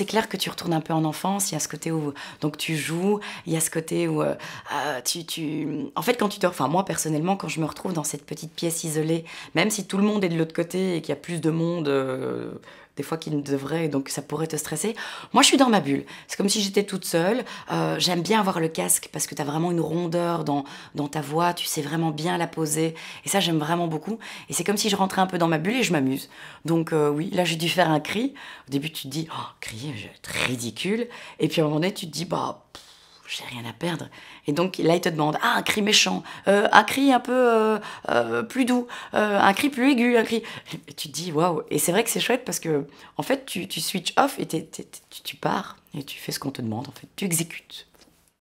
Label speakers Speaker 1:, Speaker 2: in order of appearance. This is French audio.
Speaker 1: c'est clair que tu retournes un peu en enfance. Il y a ce côté où donc tu joues, il y a ce côté où euh, euh, tu, En fait, quand tu te. Enfin, moi personnellement, quand je me retrouve dans cette petite pièce isolée, même si tout le monde est de l'autre côté et qu'il y a plus de monde euh, des fois qu'il ne donc ça pourrait te stresser. Moi, je suis dans ma bulle. C'est comme si j'étais toute seule. Euh, j'aime bien avoir le casque parce que tu as vraiment une rondeur dans, ta voix, tu sais vraiment bien la poser. Et ça, j'aime vraiment beaucoup. Et c'est comme si je rentrais un peu dans ma bulle et je m'amuse. Donc euh, oui, là, j'ai dû faire un cri. Au début, tu te dis, oh, crier, je ridicule. Et puis à un moment donné, tu te dis, bah j'ai rien à perdre. Et donc là, il te demande ah, un cri méchant, euh, un cri un peu euh, euh, plus doux, euh, un cri plus aigu, un cri. tu te dis waouh. Et c'est vrai que c'est chouette parce que en fait, tu, tu switch off et tu pars et tu fais ce qu'on te demande. En fait, tu exécutes.